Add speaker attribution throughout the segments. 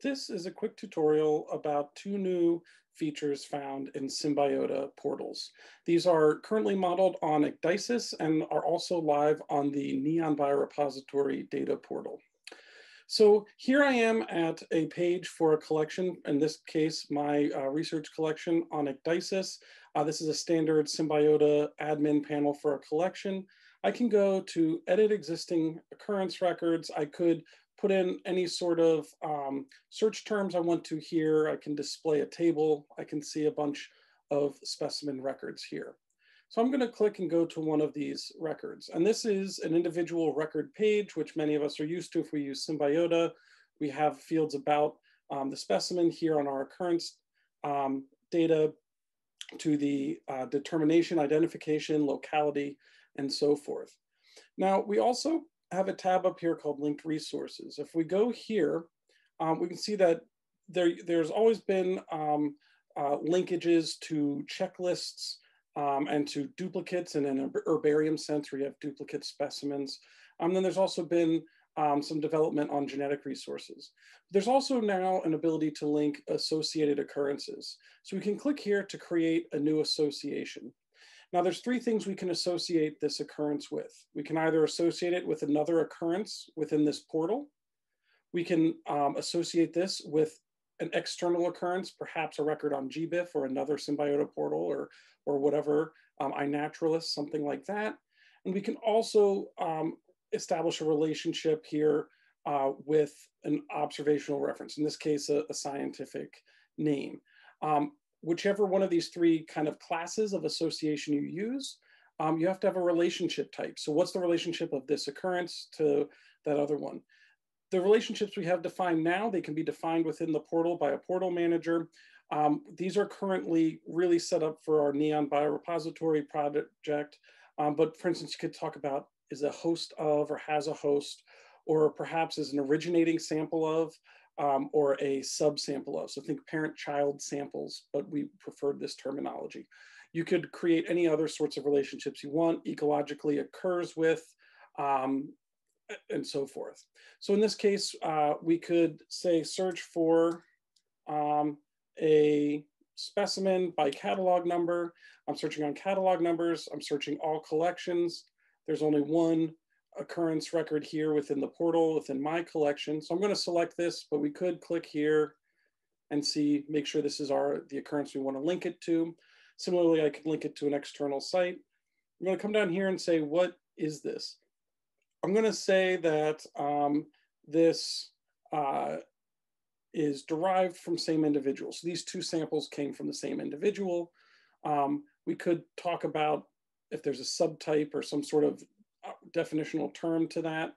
Speaker 1: This is a quick tutorial about two new features found in Symbiota portals. These are currently modeled on ICDISIS and are also live on the Neon Biorepository data portal. So here I am at a page for a collection, in this case, my uh, research collection on ICDISIS. Uh, this is a standard Symbiota admin panel for a collection. I can go to edit existing occurrence records. I could put in any sort of um, search terms I want to here. I can display a table. I can see a bunch of specimen records here. So I'm going to click and go to one of these records. And this is an individual record page, which many of us are used to if we use Symbiota. We have fields about um, the specimen here on our occurrence um, data to the uh, determination, identification, locality, and so forth. Now, we also have a tab up here called linked resources. If we go here, um, we can see that there, there's always been um, uh, linkages to checklists um, and to duplicates. And in an herbarium sense, where you have duplicate specimens. Um, then there's also been um, some development on genetic resources. There's also now an ability to link associated occurrences. So we can click here to create a new association. Now there's three things we can associate this occurrence with. We can either associate it with another occurrence within this portal. We can um, associate this with an external occurrence, perhaps a record on GBIF or another Symbiota portal or, or whatever, um, iNaturalist, something like that. And we can also um, establish a relationship here uh, with an observational reference, in this case, a, a scientific name. Um, whichever one of these three kind of classes of association you use, um, you have to have a relationship type. So what's the relationship of this occurrence to that other one? The relationships we have defined now, they can be defined within the portal by a portal manager. Um, these are currently really set up for our Neon Biorepository project. Um, but for instance, you could talk about is a host of or has a host, or perhaps is an originating sample of, um, or a subsample of. So think parent-child samples, but we preferred this terminology. You could create any other sorts of relationships you want, ecologically occurs with, um, and so forth. So in this case, uh, we could say search for um, a specimen by catalog number. I'm searching on catalog numbers. I'm searching all collections. There's only one occurrence record here within the portal, within my collection. So I'm gonna select this, but we could click here and see, make sure this is our the occurrence we wanna link it to. Similarly, I could link it to an external site. I'm gonna come down here and say, what is this? I'm gonna say that um, this uh, is derived from same individual. So these two samples came from the same individual. Um, we could talk about if there's a subtype or some sort of definitional term to that?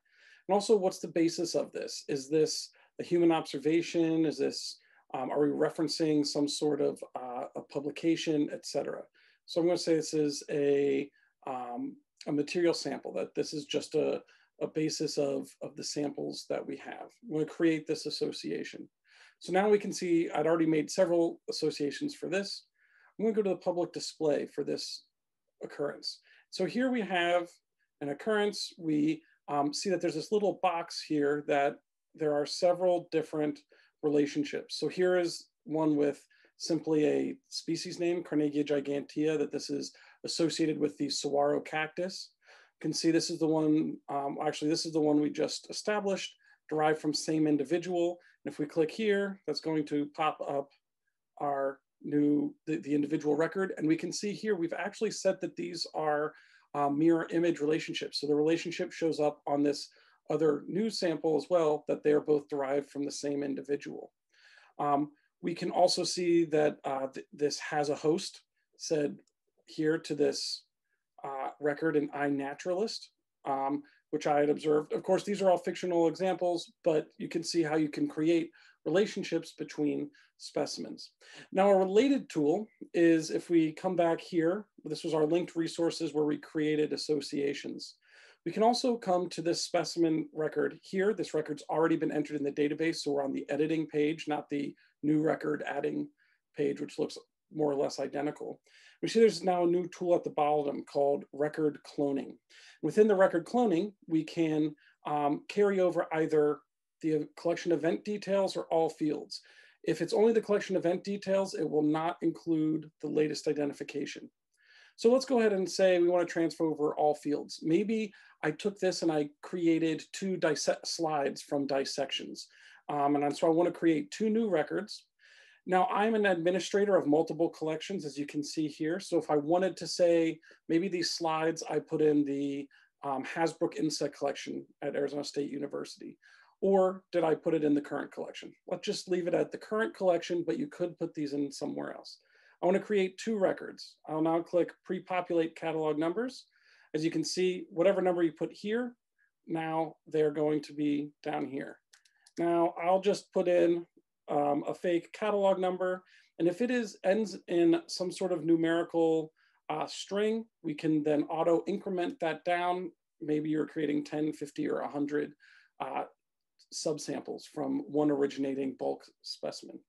Speaker 1: And also, what's the basis of this? Is this a human observation? Is this, um, are we referencing some sort of uh, a publication, et cetera? So I'm gonna say this is a, um, a material sample, that this is just a, a basis of, of the samples that we have. I'm gonna create this association. So now we can see I'd already made several associations for this. I'm gonna to go to the public display for this occurrence. So here we have an occurrence, we um, see that there's this little box here that there are several different relationships. So here is one with simply a species name, Carnegie gigantea, that this is associated with the saguaro cactus. You can see this is the one, um, actually this is the one we just established, derived from same individual. And if we click here, that's going to pop up our new, the, the individual record. And we can see here, we've actually said that these are um, mirror image relationship. So the relationship shows up on this other news sample as well, that they are both derived from the same individual. Um, we can also see that uh, th this has a host said here to this uh, record in iNaturalist, um, which I had observed. Of course, these are all fictional examples, but you can see how you can create relationships between specimens. Now a related tool is if we come back here, this was our linked resources where we created associations. We can also come to this specimen record here. This record's already been entered in the database, so we're on the editing page, not the new record adding page, which looks more or less identical. We see there's now a new tool at the bottom called record cloning. Within the record cloning, we can um, carry over either the collection event details or all fields. If it's only the collection event details, it will not include the latest identification. So let's go ahead and say we want to transfer over all fields. Maybe I took this and I created two dissect slides from dissections. Um, and so I want to create two new records. Now I'm an administrator of multiple collections, as you can see here. So if I wanted to say, maybe these slides, I put in the um, Hasbrook Insect Collection at Arizona State University or did I put it in the current collection? Let's just leave it at the current collection, but you could put these in somewhere else. I wanna create two records. I'll now click pre-populate catalog numbers. As you can see, whatever number you put here, now they're going to be down here. Now I'll just put in um, a fake catalog number. And if it is ends in some sort of numerical uh, string, we can then auto increment that down. Maybe you're creating 10, 50, or 100 uh, subsamples from one originating bulk specimen.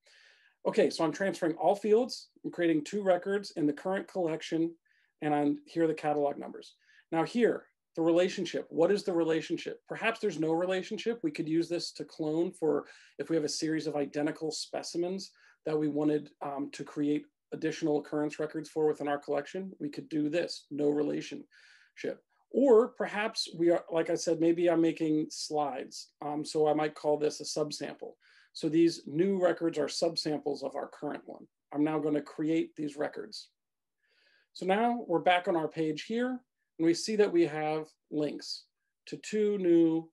Speaker 1: Okay, so I'm transferring all fields, I'm creating two records in the current collection, and I'm, here are the catalog numbers. Now here, the relationship. What is the relationship? Perhaps there's no relationship. We could use this to clone for if we have a series of identical specimens that we wanted um, to create additional occurrence records for within our collection, we could do this, no relationship. Or perhaps we are, like I said, maybe I'm making slides. Um, so I might call this a subsample. So these new records are subsamples of our current one. I'm now gonna create these records. So now we're back on our page here and we see that we have links to two new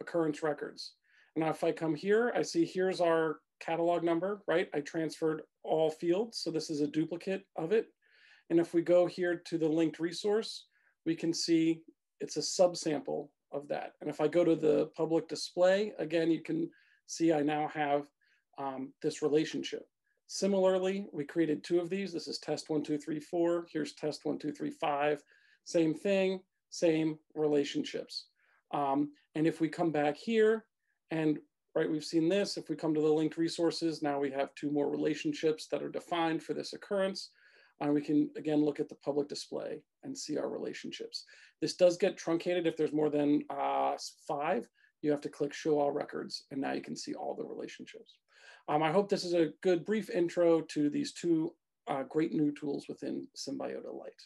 Speaker 1: occurrence records. And if I come here, I see here's our catalog number, right? I transferred all fields, so this is a duplicate of it. And if we go here to the linked resource, we can see it's a subsample of that. And if I go to the public display, again, you can see I now have um, this relationship. Similarly, we created two of these. This is test one, two, three, four. Here's test one, two, three, five. Same thing, same relationships. Um, and if we come back here and right, we've seen this, if we come to the linked resources, now we have two more relationships that are defined for this occurrence and uh, we can again look at the public display and see our relationships. This does get truncated if there's more than uh, five, you have to click show all records and now you can see all the relationships. Um, I hope this is a good brief intro to these two uh, great new tools within Symbiota Lite.